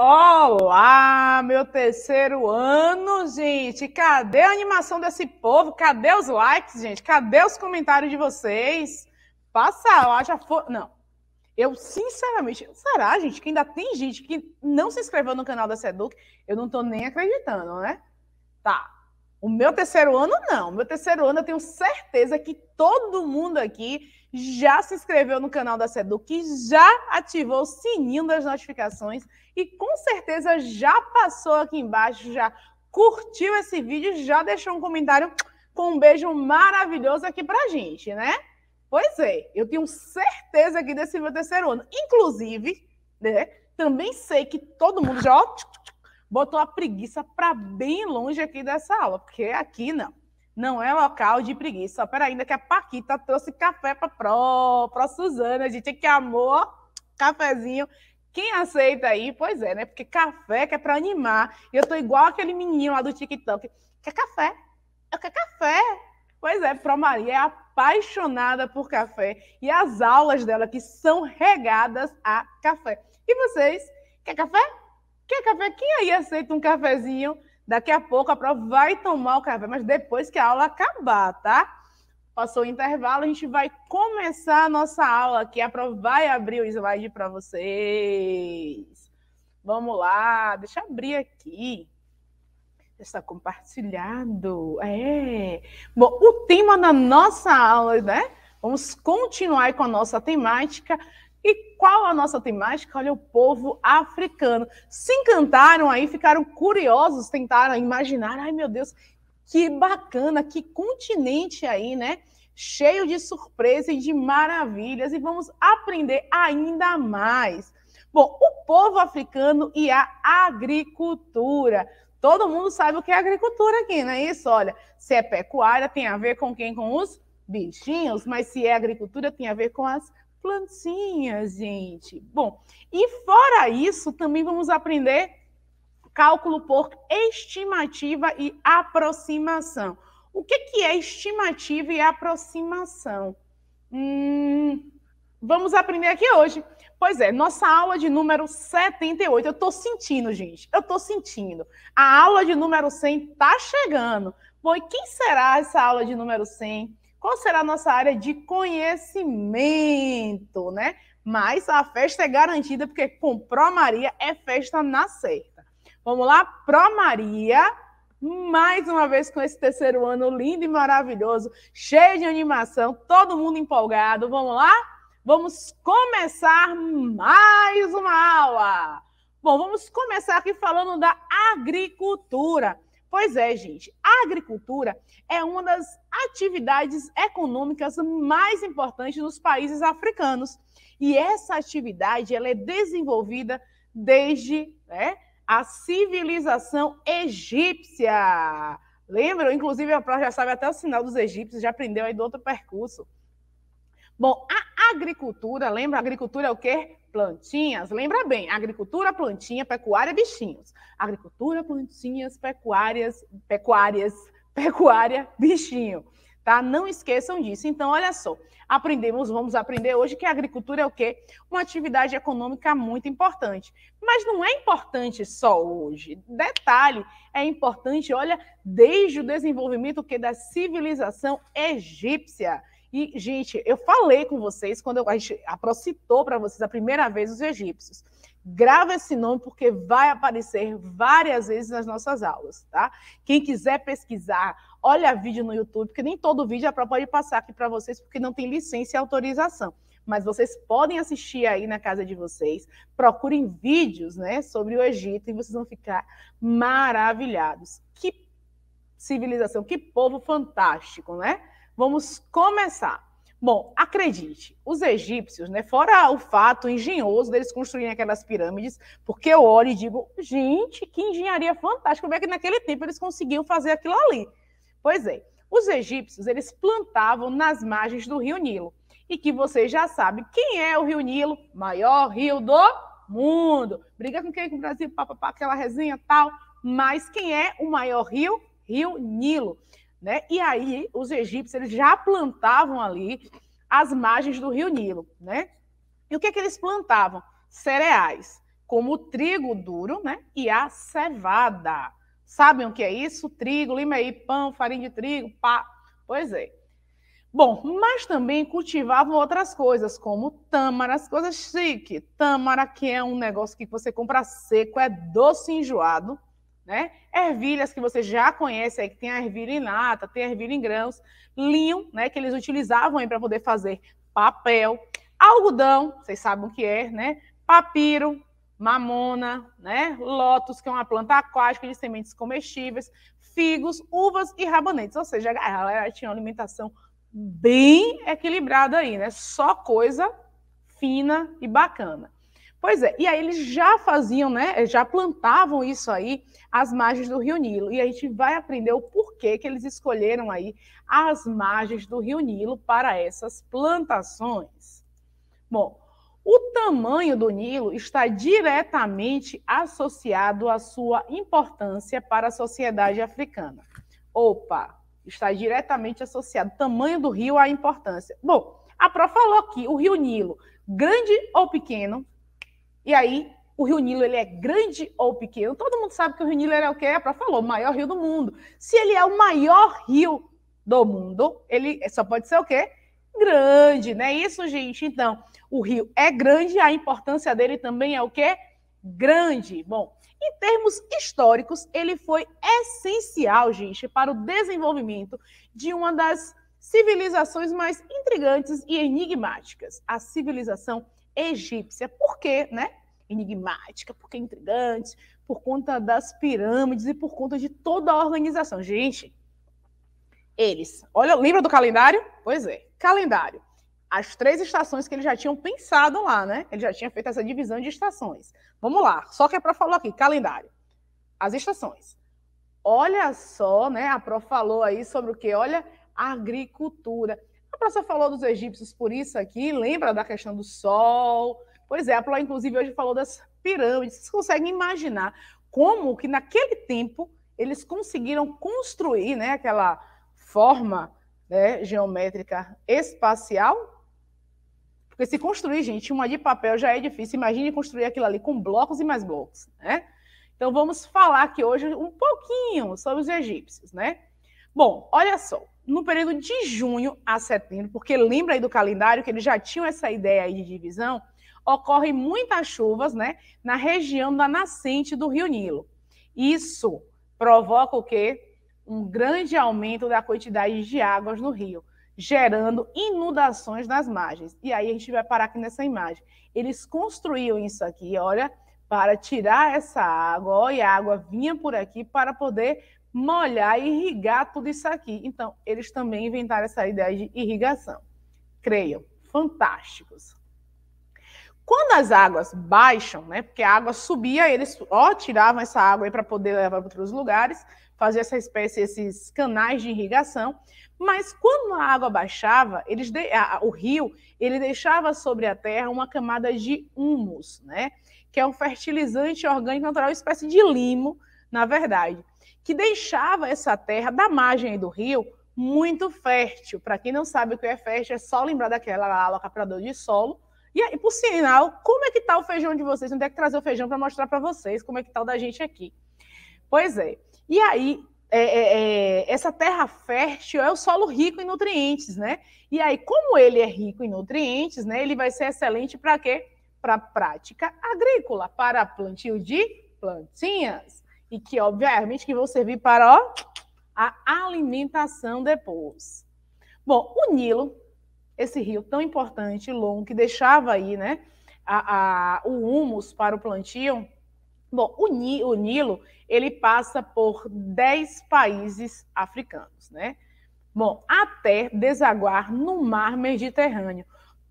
Olá, meu terceiro ano, gente. Cadê a animação desse povo? Cadê os likes, gente? Cadê os comentários de vocês? Passa lá, já foi. Não. Eu, sinceramente, será, gente, que ainda tem gente que não se inscreveu no canal da Seduc? Eu não tô nem acreditando, né? Tá. O meu terceiro ano, não. O meu terceiro ano, eu tenho certeza que todo mundo aqui já se inscreveu no canal da Seduc, já ativou o sininho das notificações e com certeza já passou aqui embaixo, já curtiu esse vídeo, já deixou um comentário com um beijo maravilhoso aqui pra gente, né? Pois é, eu tenho certeza aqui desse meu terceiro ano. Inclusive, né, também sei que todo mundo já botou a preguiça para bem longe aqui dessa aula, porque aqui não. Não é local de preguiça. Espera ainda que a Paquita trouxe café para pro, pra Suzana, gente, que amor, cafezinho. Quem aceita aí, pois é, né? Porque café que é para animar. E eu tô igual aquele menino lá do TikTok. Quer café? Eu quero café. Pois é, Pro Maria é apaixonada por café e as aulas dela que são regadas a café. E vocês, quer café? Quer café? Quem aí aceita um cafezinho? Daqui a pouco a prova vai tomar o café, mas depois que a aula acabar, tá? Passou o intervalo, a gente vai começar a nossa aula aqui. A prova vai abrir o slide para vocês. Vamos lá, deixa eu abrir aqui. está compartilhado. É. Bom, o tema da nossa aula, né? Vamos continuar com a nossa temática e qual a nossa temática? Olha, o povo africano. Se encantaram aí, ficaram curiosos, tentaram imaginar. Ai, meu Deus, que bacana, que continente aí, né? Cheio de surpresa e de maravilhas. E vamos aprender ainda mais. Bom, o povo africano e a agricultura. Todo mundo sabe o que é agricultura aqui, não é isso? Olha, se é pecuária, tem a ver com quem? Com os bichinhos, mas se é agricultura, tem a ver com as plantinha, gente. Bom, e fora isso, também vamos aprender cálculo por estimativa e aproximação. O que, que é estimativa e aproximação? Hum, vamos aprender aqui hoje. Pois é, nossa aula de número 78. Eu tô sentindo, gente. Eu tô sentindo. A aula de número 100 tá chegando. Bom, e quem será essa aula de número 100? Qual será nossa área de conhecimento, né? Mas a festa é garantida porque com Pro Maria é festa na certa. Vamos lá, Pro Maria, mais uma vez com esse terceiro ano lindo e maravilhoso, cheio de animação, todo mundo empolgado. Vamos lá? Vamos começar mais uma aula. Bom, vamos começar aqui falando da agricultura. Pois é, gente, a agricultura é uma das atividades econômicas mais importantes nos países africanos. E essa atividade ela é desenvolvida desde né, a civilização egípcia. Lembram? Inclusive, a já sabe até o sinal dos egípcios, já aprendeu aí do outro percurso. Bom, a agricultura, lembra? A agricultura é o quê? Plantinhas, lembra bem, agricultura, plantinha, pecuária, bichinhos. Agricultura, plantinhas, pecuárias, pecuárias, pecuária, bichinho. Tá? Não esqueçam disso. Então, olha só, aprendemos, vamos aprender hoje que a agricultura é o quê? Uma atividade econômica muito importante. Mas não é importante só hoje. Detalhe, é importante, olha, desde o desenvolvimento que da civilização egípcia. E, gente, eu falei com vocês quando a gente aproxitou para vocês a primeira vez os egípcios. Grava esse nome porque vai aparecer várias vezes nas nossas aulas, tá? Quem quiser pesquisar, olha vídeo no YouTube, porque nem todo vídeo a é para pode passar aqui para vocês, porque não tem licença e autorização. Mas vocês podem assistir aí na casa de vocês, procurem vídeos né, sobre o Egito e vocês vão ficar maravilhados. Que civilização, que povo fantástico, né? Vamos começar. Bom, acredite, os egípcios, né, fora o fato engenhoso deles construírem aquelas pirâmides, porque eu olho e digo, gente, que engenharia fantástica, como é que naquele tempo eles conseguiam fazer aquilo ali? Pois é, os egípcios, eles plantavam nas margens do Rio Nilo, e que você já sabe quem é o Rio Nilo, maior rio do mundo. Briga com quem? Com o Brasil, papapá, aquela resenha tal, mas quem é o maior rio? Rio Nilo. Né? E aí os egípcios eles já plantavam ali as margens do Rio Nilo, né? E o que é que eles plantavam? Cereais, como o trigo duro, né? E a cevada. Sabem o que é isso? Trigo, lima aí, pão, farinha de trigo, pá. Pois é. Bom, mas também cultivavam outras coisas, como tâmaras, coisas chique. Tâmara, que é um negócio que você compra seco, é doce enjoado, né? Ervilhas que você já conhece aí, que tem a ervilha em lata, tem a ervilha em grãos, linho, né? Que eles utilizavam aí para poder fazer papel, algodão, vocês sabem o que é, né? Papiro, mamona, né? Lótus, que é uma planta aquática de sementes comestíveis, figos, uvas e rabanetes. Ou seja, a galera tinha uma alimentação bem equilibrada aí, né? Só coisa fina e bacana. Pois é, e aí eles já faziam, né, eh, já plantavam isso aí às margens do Rio Nilo. E a gente vai aprender o porquê que eles escolheram aí as margens do Rio Nilo para essas plantações. Bom, o tamanho do Nilo está diretamente associado à sua importância para a sociedade africana. Opa, está diretamente associado o tamanho do rio à importância. Bom, a Pro falou aqui, o Rio Nilo, grande ou pequeno, e aí, o Rio Nilo ele é grande ou pequeno? Todo mundo sabe que o Rio Nilo é o que é, para falou, o maior rio do mundo. Se ele é o maior rio do mundo, ele só pode ser o quê? Grande, né? Isso, gente. Então, o rio é grande, a importância dele também é o quê? Grande. Bom, em termos históricos, ele foi essencial, gente, para o desenvolvimento de uma das civilizações mais intrigantes e enigmáticas, a civilização egípcia. Por quê, né? enigmática, porque é intrigante, por conta das pirâmides e por conta de toda a organização. Gente, eles. Olha, lembra do calendário? Pois é, calendário. As três estações que eles já tinham pensado lá, né? Ele já tinha feito essa divisão de estações. Vamos lá, só que é para falar aqui, calendário. As estações. Olha só, né? A Pro falou aí sobre o que? Olha, agricultura. A professora falou dos egípcios por isso aqui, lembra da questão do sol, Pois é, a inclusive, hoje falou das pirâmides. Vocês conseguem imaginar como que naquele tempo eles conseguiram construir né, aquela forma né, geométrica espacial? Porque se construir, gente, uma de papel já é difícil. Imagine construir aquilo ali com blocos e mais blocos, né? Então vamos falar aqui hoje um pouquinho sobre os egípcios, né? Bom, olha só, no período de junho a setembro, porque lembra aí do calendário que eles já tinham essa ideia aí de divisão, ocorrem muitas chuvas né, na região da nascente do Rio Nilo. Isso provoca o quê? Um grande aumento da quantidade de águas no rio, gerando inundações nas margens. E aí a gente vai parar aqui nessa imagem. Eles construíram isso aqui, olha, para tirar essa água, olha, e a água vinha por aqui para poder molhar e irrigar tudo isso aqui. Então, eles também inventaram essa ideia de irrigação. Creiam, fantásticos. Quando as águas baixam, né, porque a água subia, eles ó, tiravam essa água aí para poder levar para outros lugares, fazer essa espécie, esses canais de irrigação. Mas quando a água baixava, eles de, a, o rio ele deixava sobre a terra uma camada de humus, né, que é um fertilizante orgânico natural, uma espécie de limo, na verdade, que deixava essa terra da margem do rio muito fértil. Para quem não sabe o que é fértil, é só lembrar daquela aula locaprador de solo e aí, por sinal, como é que tá o feijão de vocês? Onde é que trazer o feijão para mostrar para vocês como é que tá o da gente aqui? Pois é. E aí, é, é, é, essa terra fértil é o solo rico em nutrientes, né? E aí, como ele é rico em nutrientes, né? Ele vai ser excelente para quê? Para prática agrícola, para plantio de plantinhas. E que, obviamente, que vão servir para ó, a alimentação depois. Bom, o Nilo esse rio tão importante, longo, que deixava aí né, a, a, o humus para o plantio. Bom, o, Ni, o Nilo ele passa por 10 países africanos, né? Bom, até desaguar no mar Mediterrâneo,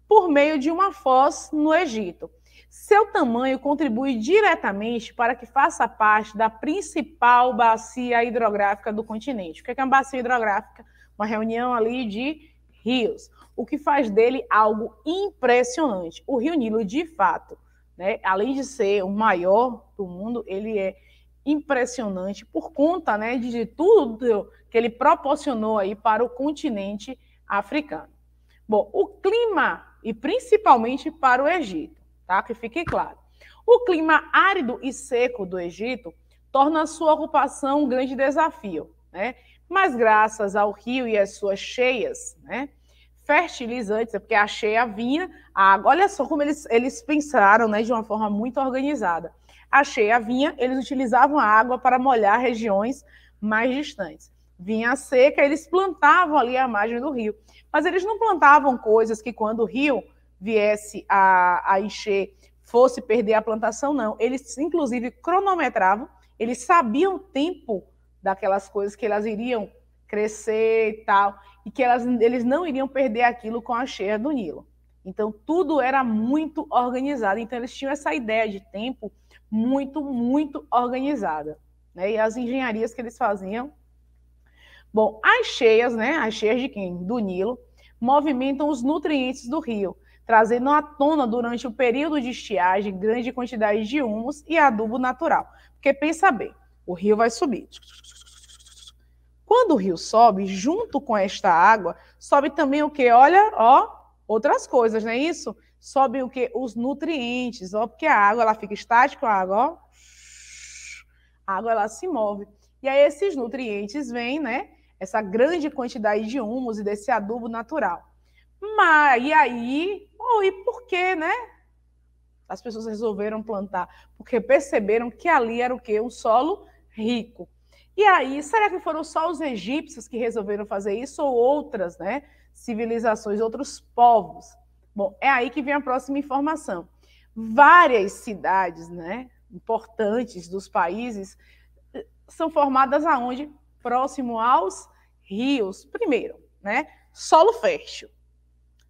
por meio de uma foz no Egito. Seu tamanho contribui diretamente para que faça parte da principal bacia hidrográfica do continente. O que é, é uma bacia hidrográfica? Uma reunião ali de rios o que faz dele algo impressionante. O Rio Nilo, de fato, né, além de ser o maior do mundo, ele é impressionante por conta né, de tudo que ele proporcionou aí para o continente africano. Bom, o clima, e principalmente para o Egito, tá? Que fique claro. O clima árido e seco do Egito torna a sua ocupação um grande desafio, né? Mas graças ao rio e às suas cheias, né? fertilizantes, é porque achei a vinha, a água. Olha só como eles, eles pensaram, né, de uma forma muito organizada. Achei a vinha, eles utilizavam a água para molhar regiões mais distantes. Vinha seca, eles plantavam ali à margem do rio. Mas eles não plantavam coisas que, quando o rio viesse a, a encher, fosse perder a plantação, não. Eles, inclusive, cronometravam, eles sabiam o tempo daquelas coisas que elas iriam crescer e tal e que elas, eles não iriam perder aquilo com a cheia do Nilo. Então, tudo era muito organizado. Então, eles tinham essa ideia de tempo muito, muito organizada. Né? E as engenharias que eles faziam. Bom, as cheias, né? As cheias de quem? Do Nilo, movimentam os nutrientes do rio, trazendo à tona durante o período de estiagem grande quantidade de humus e adubo natural. Porque pensa bem, o rio vai subir quando o rio sobe, junto com esta água, sobe também o que? Olha, ó, outras coisas, não é isso? Sobe o que? Os nutrientes, ó, porque a água ela fica estática, a água, ó, a água ela se move. E aí esses nutrientes vêm, né? Essa grande quantidade de humus e desse adubo natural. Mas, e aí, oh, e por que, né? As pessoas resolveram plantar, porque perceberam que ali era o que? Um solo rico. E aí, será que foram só os egípcios que resolveram fazer isso ou outras né, civilizações, outros povos? Bom, é aí que vem a próxima informação. Várias cidades né, importantes dos países eh, são formadas aonde? Próximo aos rios. Primeiro, né, solo fértil.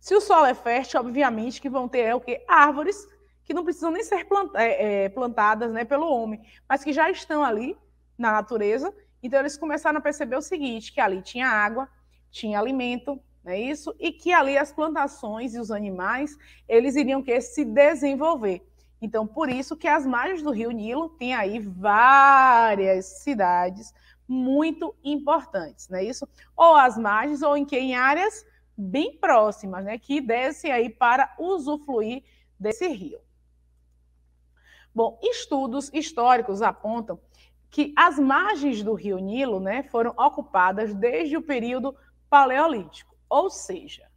Se o solo é fértil, obviamente que vão ter é, o quê? árvores que não precisam nem ser eh, eh, plantadas né, pelo homem, mas que já estão ali na natureza. Então eles começaram a perceber o seguinte, que ali tinha água, tinha alimento, não é isso? E que ali as plantações e os animais, eles iriam que se desenvolver. Então, por isso que as margens do Rio Nilo têm aí várias cidades muito importantes, não é isso? Ou as margens, ou em que em áreas bem próximas, né, que descem aí para usufruir desse rio. Bom, estudos históricos apontam que as margens do rio Nilo né, foram ocupadas desde o período paleolítico. Ou seja,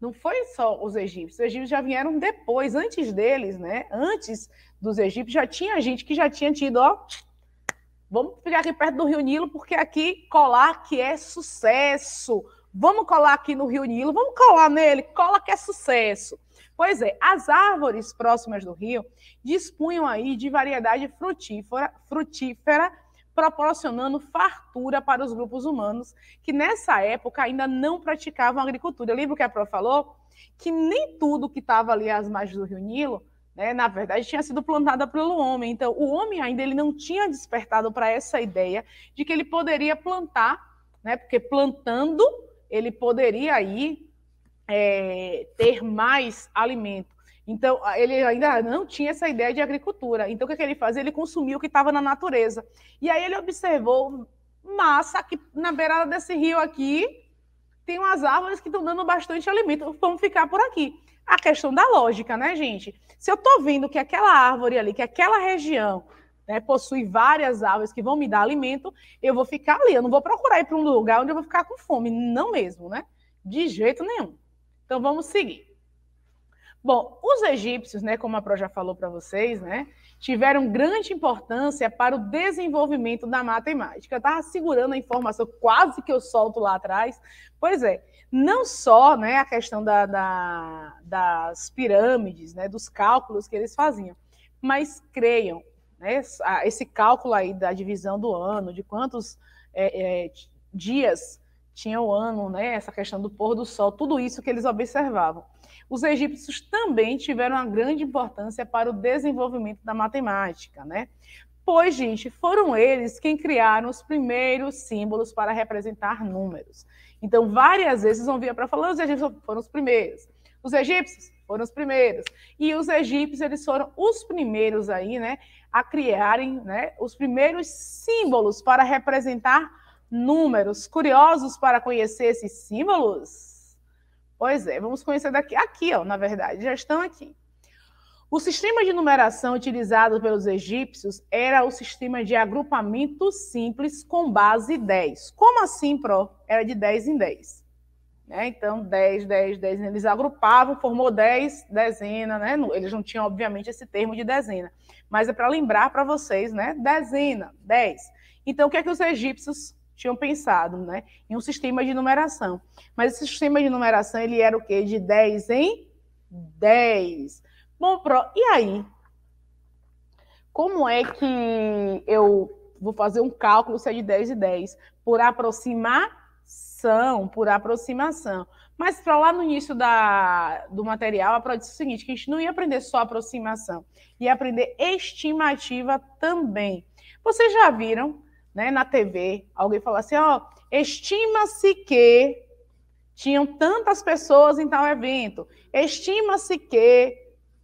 não foi só os egípcios, os egípcios já vieram depois, antes deles, né? Antes dos egípcios já tinha gente que já tinha tido, ó, vamos ficar aqui perto do Rio Nilo porque aqui colar que é sucesso. Vamos colar aqui no Rio Nilo, vamos colar nele, cola que é sucesso. Pois é, as árvores próximas do rio dispunham aí de variedade frutífera, frutífera proporcionando fartura para os grupos humanos que nessa época ainda não praticavam agricultura. Lembra o que a Pro falou? Que nem tudo que estava ali às margens do Rio Nilo, né, na verdade, tinha sido plantada pelo homem. Então, o homem ainda ele não tinha despertado para essa ideia de que ele poderia plantar, né, porque plantando ele poderia aí é, ter mais alimento. Então, ele ainda não tinha essa ideia de agricultura. Então, o que, é que ele fazia? Ele consumia o que estava na natureza. E aí ele observou, massa, que na beirada desse rio aqui tem umas árvores que estão dando bastante alimento, vamos ficar por aqui. A questão da lógica, né, gente? Se eu estou vendo que aquela árvore ali, que aquela região né, possui várias árvores que vão me dar alimento, eu vou ficar ali. Eu não vou procurar ir para um lugar onde eu vou ficar com fome. Não mesmo, né? De jeito nenhum. Então vamos seguir. Bom, os egípcios, né, como a Pro já falou para vocês, né, tiveram grande importância para o desenvolvimento da matemática. Eu estava segurando a informação, quase que eu solto lá atrás. Pois é, não só né, a questão da, da, das pirâmides, né, dos cálculos que eles faziam, mas creiam, né, esse cálculo aí da divisão do ano, de quantos é, é, dias tinha o ano, né, essa questão do pôr do sol, tudo isso que eles observavam. Os egípcios também tiveram uma grande importância para o desenvolvimento da matemática, né? Pois, gente, foram eles quem criaram os primeiros símbolos para representar números. Então, várias vezes vão vir para falar, os egípcios foram os primeiros. Os egípcios foram os primeiros. E os egípcios, eles foram os primeiros aí, né, a criarem, né, os primeiros símbolos para representar números. Curiosos para conhecer esses símbolos? Pois é, vamos conhecer daqui. Aqui, ó, na verdade, já estão aqui. O sistema de numeração utilizado pelos egípcios era o sistema de agrupamento simples com base 10. Como assim, Pro? Era de 10 em 10. Né? Então, 10, 10, 10, eles agrupavam, formou 10, dezena, né? Eles não tinham, obviamente, esse termo de dezena, mas é para lembrar para vocês, né? Dezena, 10. Então, o que é que os egípcios tinham pensado, né? Em um sistema de numeração. Mas esse sistema de numeração, ele era o quê? De 10 em 10. Bom, pro... e aí? Como é que eu vou fazer um cálculo se é de 10 e 10? Por aproximação, por aproximação. Mas para lá no início da, do material, a Pro disse o seguinte, que a gente não ia aprender só aproximação, ia aprender estimativa também. Vocês já viram né, na TV, alguém falasse: assim, ó, estima-se que tinham tantas pessoas em tal evento, estima-se que,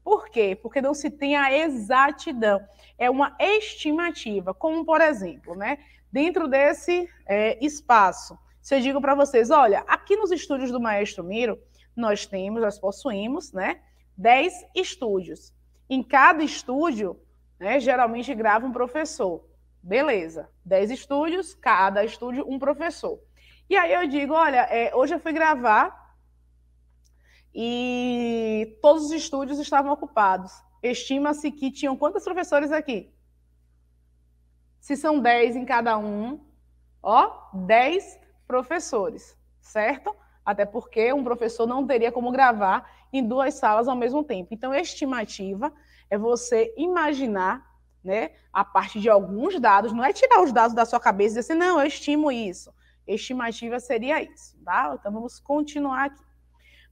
por quê? Porque não se tem a exatidão, é uma estimativa, como por exemplo, né, dentro desse é, espaço, se eu digo para vocês, olha, aqui nos estúdios do Maestro Miro, nós temos, nós possuímos, né, 10 estúdios. Em cada estúdio, né, geralmente grava um professor. Beleza, 10 estúdios, cada estúdio um professor. E aí eu digo, olha, é, hoje eu fui gravar e todos os estúdios estavam ocupados. Estima-se que tinham quantos professores aqui? Se são 10 em cada um, ó, 10 professores, certo? Até porque um professor não teria como gravar em duas salas ao mesmo tempo. Então, estimativa é você imaginar né, a parte de alguns dados, não é tirar os dados da sua cabeça e dizer assim, não, eu estimo isso. Estimativa seria isso, tá? Então vamos continuar aqui.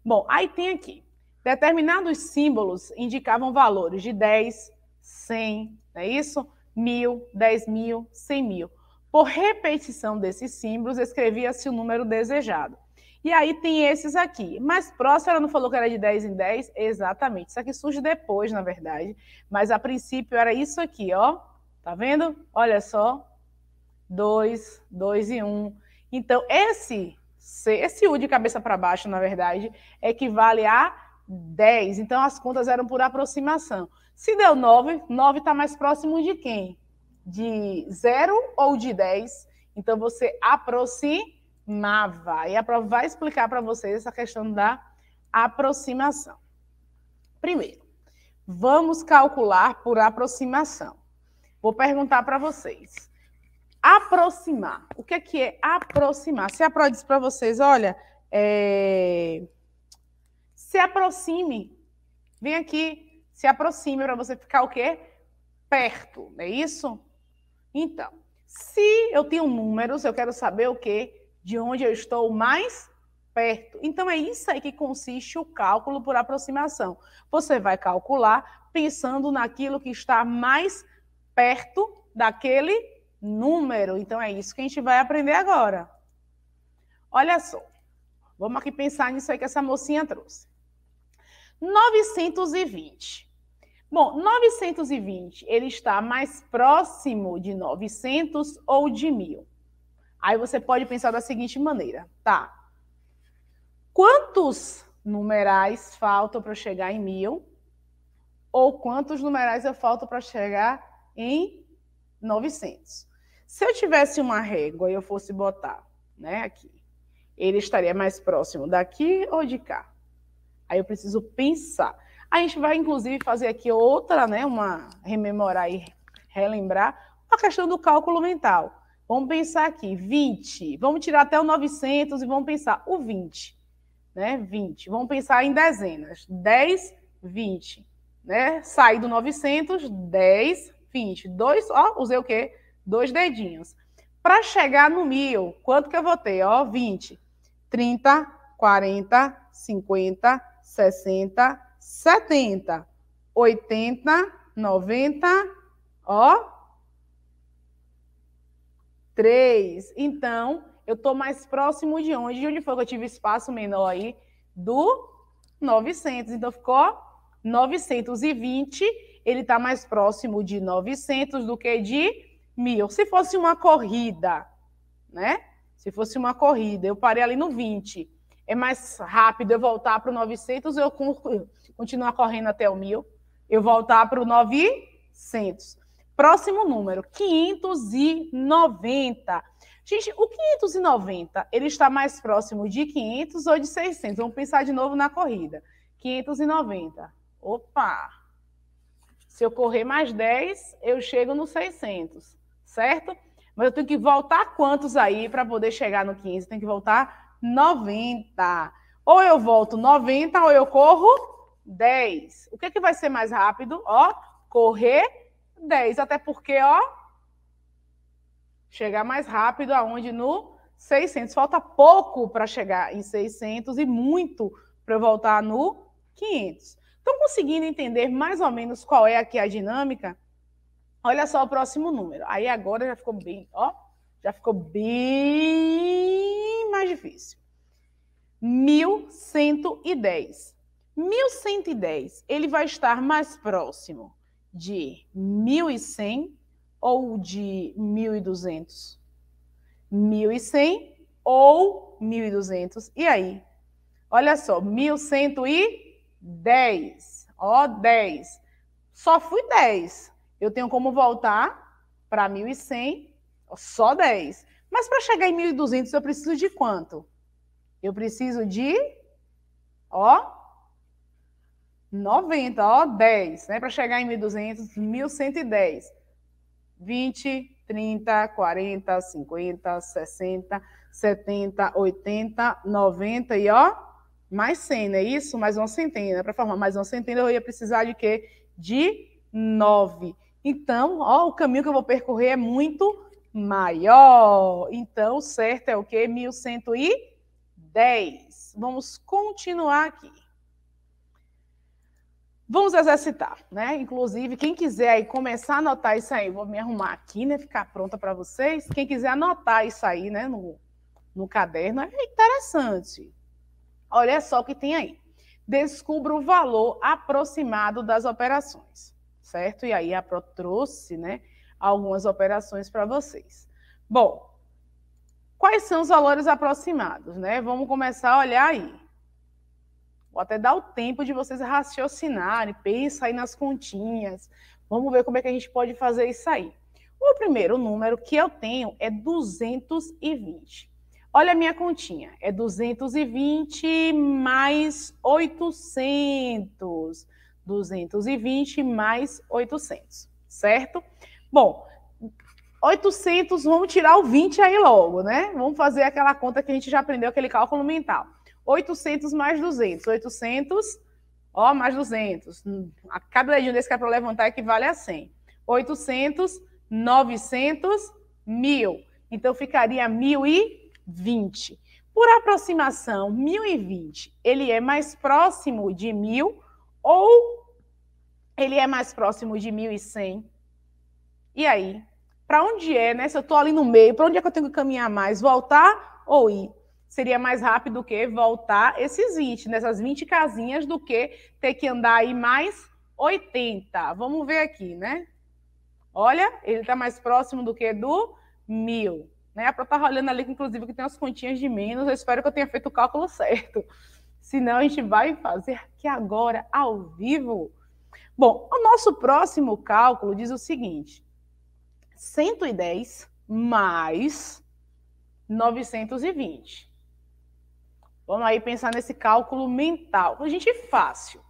Bom, aí tem aqui, determinados símbolos indicavam valores de 10, 100, não é isso? Mil, 10 mil, 100 mil. Por repetição desses símbolos, escrevia-se o número desejado. E aí tem esses aqui. Mas próximo ela não falou que era de 10 em 10? Exatamente. Isso aqui surge depois, na verdade. Mas a princípio era isso aqui, ó. Tá vendo? Olha só. 2, 2 e 1. Então, esse, esse U de cabeça para baixo, na verdade, equivale a 10. Então, as contas eram por aproximação. Se deu 9, 9 está mais próximo de quem? De 0 ou de 10? Então, você aproxima aproximava. E a prova vai explicar para vocês essa questão da aproximação. Primeiro, vamos calcular por aproximação. Vou perguntar para vocês. Aproximar. O que é, que é aproximar? Se a Pro diz para vocês, olha, é... se aproxime. Vem aqui, se aproxime para você ficar o quê? Perto, não é isso? Então, se eu tenho números, eu quero saber o quê? de onde eu estou mais perto. Então, é isso aí que consiste o cálculo por aproximação. Você vai calcular pensando naquilo que está mais perto daquele número. Então, é isso que a gente vai aprender agora. Olha só. Vamos aqui pensar nisso aí que essa mocinha trouxe. 920. Bom, 920, ele está mais próximo de 900 ou de 1000? Aí você pode pensar da seguinte maneira, tá? Quantos numerais faltam para chegar em mil? Ou quantos numerais eu falto para chegar em 900? Se eu tivesse uma régua e eu fosse botar, né, aqui, ele estaria mais próximo daqui ou de cá? Aí eu preciso pensar. A gente vai, inclusive, fazer aqui outra, né, uma rememorar e relembrar a questão do cálculo mental. Vamos pensar aqui, 20. Vamos tirar até o 900 e vamos pensar o 20, né? 20. Vamos pensar em dezenas. 10, 20, né? Sai do 900, 10, 20. Dois, ó, usei o quê? Dois dedinhos. Para chegar no mil, quanto que eu vou ter? Ó, 20, 30, 40, 50, 60, 70, 80, 90, ó, Três. Então, eu estou mais próximo de onde? De onde foi que eu tive espaço menor aí? Do 900. Então, ficou 920. Ele está mais próximo de 900 do que de 1.000. Se fosse uma corrida, né? Se fosse uma corrida, eu parei ali no 20. É mais rápido eu voltar para o 900 eu continuar correndo até o 1.000? Eu voltar para o 900. Próximo número, 590. Gente, o 590, ele está mais próximo de 500 ou de 600? Vamos pensar de novo na corrida. 590. Opa! Se eu correr mais 10, eu chego no 600, certo? Mas eu tenho que voltar quantos aí para poder chegar no 15? Tem que voltar 90. Ou eu volto 90 ou eu corro 10. O que, é que vai ser mais rápido? Ó, correr 10. Até porque, ó, chegar mais rápido aonde no 600. Falta pouco para chegar em 600 e muito para voltar no 500. Estão conseguindo entender mais ou menos qual é aqui a dinâmica? Olha só o próximo número. Aí agora já ficou bem, ó, já ficou bem mais difícil. 1110. 1110, ele vai estar mais próximo de 1.100 ou de 1.200? 1.100 ou 1.200? E aí? Olha só, 1.110. Ó, 10. Só fui 10. Eu tenho como voltar para 1.100, só 10. Mas para chegar em 1.200 eu preciso de quanto? Eu preciso de, ó, 90, ó, 10, né? Para chegar em 1.200, 1.110. 20, 30, 40, 50, 60, 70, 80, 90 e ó, mais 100, não é isso? Mais uma centena. Para formar mais uma centena, eu ia precisar de quê? De 9. Então, ó, o caminho que eu vou percorrer é muito maior. Então, certo é o quê? 1.110. Vamos continuar aqui. Vamos exercitar, né? Inclusive, quem quiser aí começar a anotar isso aí, vou me arrumar aqui, né? Ficar pronta para vocês. Quem quiser anotar isso aí, né, no, no caderno, é interessante. Olha só o que tem aí. Descubra o valor aproximado das operações, certo? E aí a Pro trouxe, né, algumas operações para vocês. Bom, quais são os valores aproximados, né? Vamos começar a olhar aí. Vou até dar o tempo de vocês raciocinarem, pensar aí nas continhas. Vamos ver como é que a gente pode fazer isso aí. O primeiro número que eu tenho é 220. Olha a minha continha, é 220 mais 800. 220 mais 800, certo? Bom, 800, vamos tirar o 20 aí logo, né? Vamos fazer aquela conta que a gente já aprendeu, aquele cálculo mental. 800 mais 200. 800, ó, mais 200. A cada dedinho desse que é para levantar equivale a 100. 800, 900, 1.000. Então, ficaria 1.020. Por aproximação, 1.020, ele é mais próximo de 1.000 ou ele é mais próximo de 1.100? E aí? Para onde é, né? Se eu estou ali no meio, para onde é que eu tenho que caminhar mais? Voltar ou ir? seria mais rápido do que voltar esses 20, nessas 20 casinhas, do que ter que andar aí mais 80. Vamos ver aqui, né? Olha, ele está mais próximo do que do mil. Né? A Pró estava tá olhando ali, inclusive, que tem as continhas de menos. Eu espero que eu tenha feito o cálculo certo. Senão, a gente vai fazer aqui agora, ao vivo. Bom, o nosso próximo cálculo diz o seguinte: 110 mais 920. Vamos aí pensar nesse cálculo mental. Então, a gente é fácil,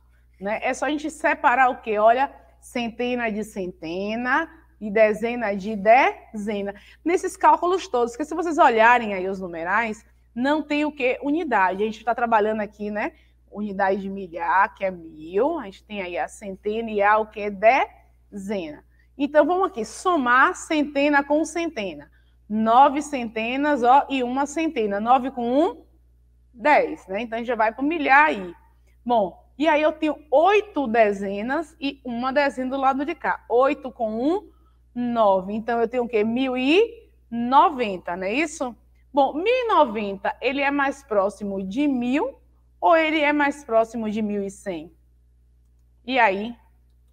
né? É só a gente separar o quê? Olha, centena de centena e dezena de dezena. Nesses cálculos todos, porque se vocês olharem aí os numerais, não tem o quê? Unidade. A gente está trabalhando aqui, né? Unidade de milhar, que é mil. A gente tem aí a centena e a o que? Dezena. Então, vamos aqui, somar centena com centena. Nove centenas, ó, e uma centena. Nove com um, 10, né? Então a gente já vai para o milhar aí. Bom, e aí eu tenho oito dezenas e uma dezena do lado de cá. Oito com um, nove. Então eu tenho o quê? Mil e noventa, não é isso? Bom, mil e noventa, ele é mais próximo de mil ou ele é mais próximo de mil e cem? E aí,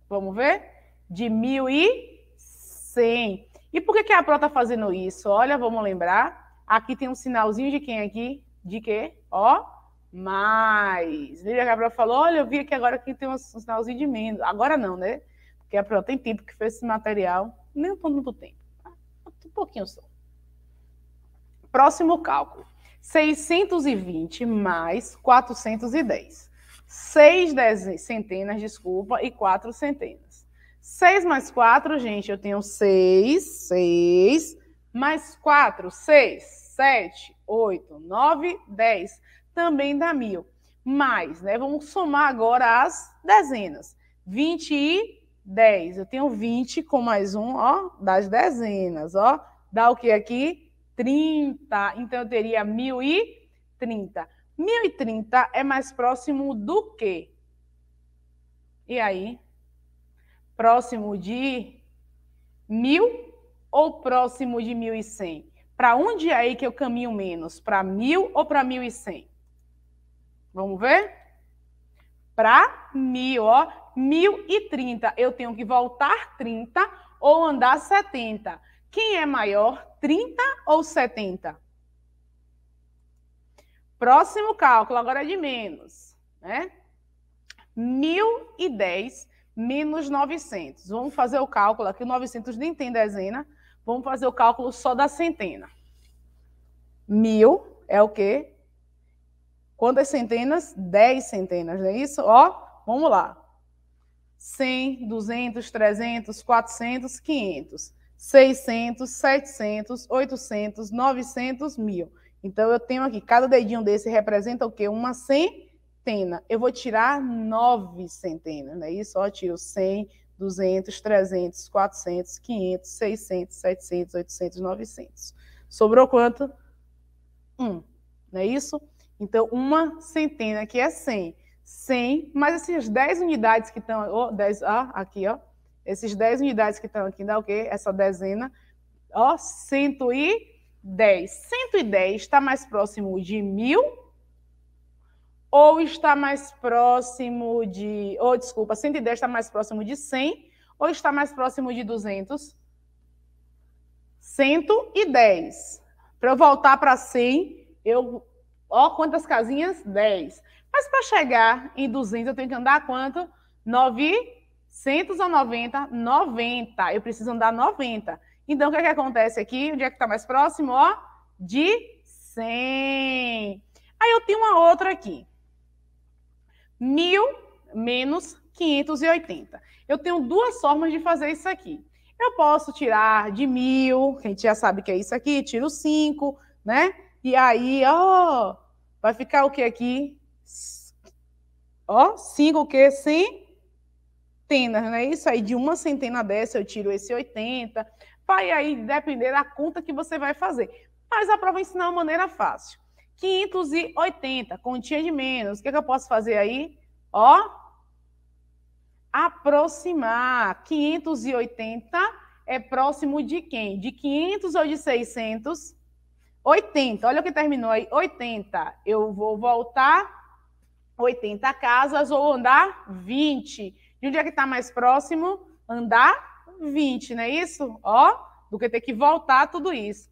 vamos ver? De mil e cem. E por que, que a Pro está fazendo isso? Olha, vamos lembrar. Aqui tem um sinalzinho de quem é aqui? de quê? Ó, mais. Lívia Gabriel falou: olha, eu vi aqui agora que tem um, sinalzinho de menos. Agora não, né? Porque a prova tem tempo que fez esse material. Nem um pouco do tempo. Tá? Um pouquinho só. Próximo cálculo: 620 mais 410. Seis dezenas, centenas, desculpa, e quatro centenas. 6 mais 4, gente, eu tenho 6, 6, mais 4, 6. 7, 8, 9, 10. Também dá mil. Mais, né? Vamos somar agora as dezenas. 20 e 10. Eu tenho 20 com mais um, ó, das dezenas, ó. Dá o que aqui? 30. Então, eu teria 1.030. 1.030 é mais próximo do quê? E aí? Próximo de 1.000 ou próximo de 1.100? Para onde é aí que eu caminho menos? Para mil ou para mil e cem? Vamos ver? Para mil, ó. Mil e trinta. Eu tenho que voltar trinta ou andar setenta. Quem é maior, trinta ou setenta? Próximo cálculo, agora é de menos, né? Mil e dez menos novecentos. Vamos fazer o cálculo aqui. novecentos nem tem dezena. Vamos fazer o cálculo só da centena. Mil é o quê? Quantas centenas? Dez centenas, não é isso? Ó, vamos lá. 100, 200, 300, 400, 500, 600, 700, 800, 900, mil. Então, eu tenho aqui, cada dedinho desse representa o quê? Uma centena. Eu vou tirar nove centenas, não é isso? Ó, tiro 100, 200, 300, 400, 500, 600, 700, 800, 900. Sobrou quanto? Um, não é isso? Então, uma centena aqui é 100. 100, mas essas 10 unidades que estão... Oh, 10, ah, aqui, ó. Esses 10 unidades que estão aqui, dá o quê? Essa dezena. Ó, 110. 110 está mais próximo de 1.000 ou está mais próximo de, ou desculpa, 110 está mais próximo de 100 ou está mais próximo de 200? 110. Para eu voltar para 100, eu ó quantas casinhas? 10. Mas para chegar em 200 eu tenho que andar quanto? 990, 90. Eu preciso andar 90. Então o que é que acontece aqui? Onde é que está mais próximo? Ó, de 100. Aí eu tenho uma outra aqui. Mil menos 580. Eu tenho duas formas de fazer isso aqui. Eu posso tirar de mil, que a gente já sabe que é isso aqui, tiro 5, né? E aí, ó, vai ficar o que aqui? Ó, 5 o quê? Centenas, né? Isso aí, de uma centena dessa eu tiro esse 80. Vai aí depender da conta que você vai fazer. Mas a prova ensina uma maneira fácil. 580, continha de menos. O que, é que eu posso fazer aí? Ó, aproximar. 580 é próximo de quem? De 500 ou de 600? 80. Olha o que terminou aí. 80. Eu vou voltar 80 casas ou andar 20. De onde é que está mais próximo? Andar 20, não é isso? Ó, do que ter que voltar tudo isso.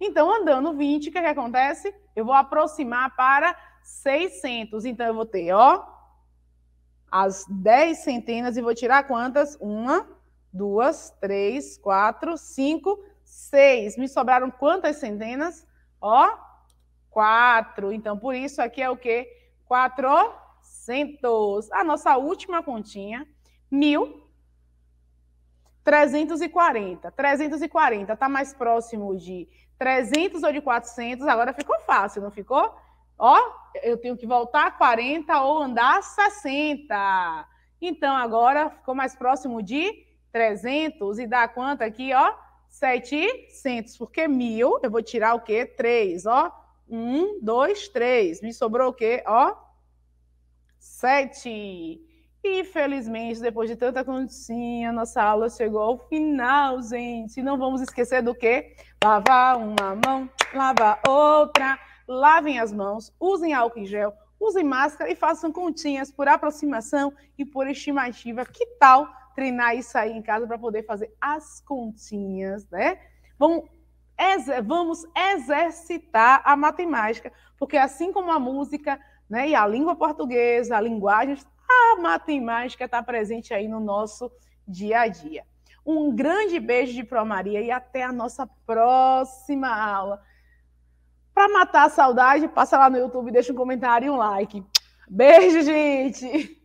Então, andando 20, o que, é que acontece? eu vou aproximar para 600. Então, eu vou ter, ó, as 10 centenas e vou tirar quantas? Uma, duas, três, quatro, cinco, seis. Me sobraram quantas centenas? Ó, quatro. Então, por isso aqui é o quê? Quatrocentos. A nossa última continha, mil. 340. 340 está mais próximo de 300 ou de 400, agora ficou fácil, não ficou? Ó, eu tenho que voltar 40 ou andar 60. Então, agora ficou mais próximo de 300 e dá quanto aqui, ó? 700, porque mil, eu vou tirar o quê? 3, ó. 1, 2, 3. Me sobrou o quê? Ó, 7. E, infelizmente, depois de tanta continha, nossa aula chegou ao final, gente. Não vamos esquecer do quê? Lavar uma mão, lavar outra. Lavem as mãos, usem álcool em gel, usem máscara e façam continhas por aproximação e por estimativa. Que tal treinar isso aí em casa para poder fazer as continhas, né? Vamos, vamos exercitar a matemática, porque assim como a música né, e a língua portuguesa, a linguagem a ah, Matem Mágica está presente aí no nosso dia a dia. Um grande beijo de Pro Maria e até a nossa próxima aula. Para matar a saudade, passa lá no YouTube, deixa um comentário e um like. Beijo, gente!